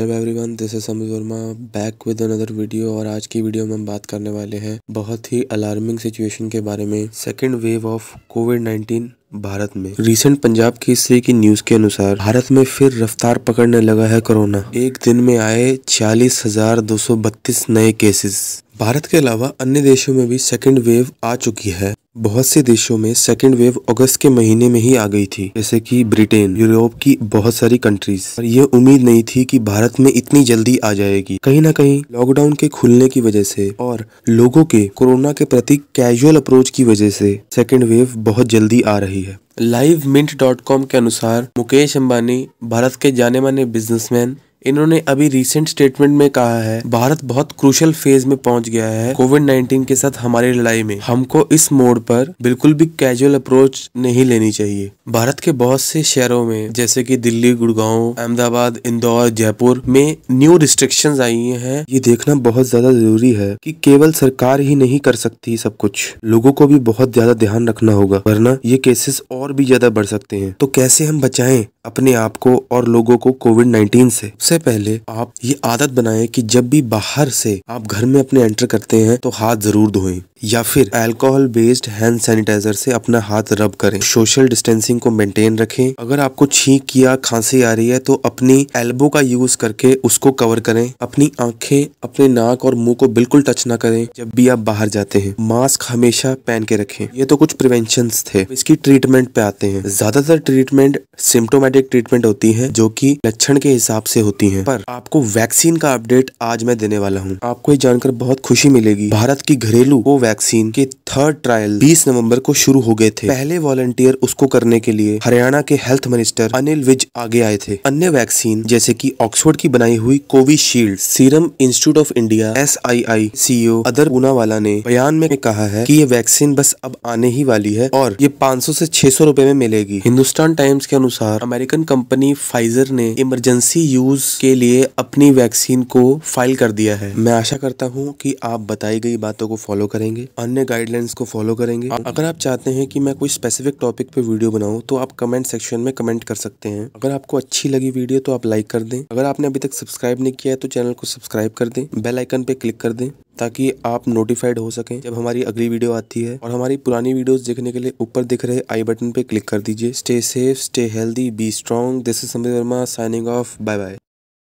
hello everyone this is Sameer Verma back with another video और आज की वीडियो में हम बात करने वाले हैं बहुत ही अलार्मिंग सिचुएशन के बारे में second wave of covid nineteen Bharat में रिसेंट पंजाब केसरी की न्यूज के अनुसार भारत में फिर रफ्तार पकड़ने लगा है कोरोना एक दिन में आए छियालीस हजार दो सौ बत्तीस नए केसेस भारत के अलावा अन्य देशों में भी सेकेंड वेव आ चुकी है बहुत से देशों में सेकेंड वेव अगस्त के महीने में ही आ गई थी जैसे कि ब्रिटेन यूरोप की बहुत सारी कंट्रीज और यह उम्मीद नहीं थी कि भारत में इतनी जल्दी आ जाएगी कहीं ना कहीं लॉकडाउन के खुलने की वजह से और लोगों के कोरोना के प्रति कैजुअल अप्रोच की वजह से सेकेंड वेव बहुत जल्दी आ रही है लाइव मिंट डॉट कॉम के अनुसार मुकेश अम्बानी भारत के जाने माने बिजनेसमैन इन्होंने अभी रिसेंट स्टेटमेंट में कहा है भारत बहुत क्रुशल फेज में पहुंच गया है कोविड 19 के साथ हमारी लड़ाई में हमको इस मोड़ पर बिल्कुल भी कैजुअल अप्रोच नहीं लेनी चाहिए भारत के बहुत से शहरों में जैसे कि दिल्ली गुड़गांव अहमदाबाद इंदौर जयपुर में न्यू रिस्ट्रिक्शन आई है ये देखना बहुत ज्यादा जरूरी है की केवल सरकार ही नहीं कर सकती सब कुछ लोगों को भी बहुत ज्यादा ध्यान रखना होगा वरना ये केसेस और भी ज्यादा बढ़ सकते हैं तो कैसे हम बचाए अपने आप को और लोगों को कोविड नाइन्टीन से सबसे पहले आप ये आदत बनाएं कि जब भी बाहर से आप घर में अपने एंटर करते हैं तो हाथ जरूर धोएं या फिर अल्कोहल बेस्ड हैंड सैनिटाइजर से अपना हाथ रब करें सोशल डिस्टेंसिंग को मेंटेन रखें अगर आपको छींक या खांसी आ रही है तो अपनी एल्बो का यूज करके उसको कवर करें अपनी आंखें अपने नाक और मुंह को बिल्कुल टच ना करें जब भी आप बाहर जाते हैं मास्क हमेशा पहन के रखें ये तो कुछ प्रिवेंशन थे इसकी ट्रीटमेंट पे आते हैं ज्यादातर ट्रीटमेंट सिम्टोमेटिक ट्रीटमेंट होती है जो की लक्षण के हिसाब से होती होती हैं पर आपको वैक्सीन का अपडेट आज मैं देने वाला हूं आपको ये जानकर बहुत खुशी मिलेगी भारत की घरेलू को वैक्सीन के थर्ड ट्रायल 20 नवंबर को शुरू हो गए थे पहले वॉलंटियर उसको करने के लिए हरियाणा के हेल्थ मिनिस्टर अनिल विज आगे आए थे अन्य वैक्सीन जैसे की ऑक्सफोर्ड की बनाई हुई Covishield Serum Institute of India S I I O Adar Poonawalla ने बयान में कहा है की ये वैक्सीन बस अब आने ही वाली है और ये पाँच ऐसी छह सौ रूपए में मिलेगी हिंदुस्तान टाइम्स के अनुसार अमेरिकन कंपनी फाइजर ने इमरजेंसी यूज के लिए अपनी वैक्सीन को फाइल कर दिया है मैं आशा करता हूँ कि आप बताई गई बातों को फॉलो करेंगे अन्य गाइडलाइंस को फॉलो करेंगे अगर आप चाहते हैं कि मैं कोई स्पेसिफिक टॉपिक पे वीडियो बनाऊँ तो आप कमेंट सेक्शन में कमेंट कर सकते हैं अगर आपको अच्छी लगी वीडियो तो आप लाइक कर दें अगर आपने अभी तक सब्सक्राइब नहीं किया है तो चैनल को सब्सक्राइब कर दें बेल आइकन पे क्लिक कर दें ताकि आप नोटिफाइड हो सकें जब हमारी अगली वीडियो आती है और हमारी पुरानी वीडियोस देखने के लिए ऊपर दिख रहे आई बटन पे क्लिक कर दीजिए stay safe stay healthy be strong this is Sameer Verma signing off bye bye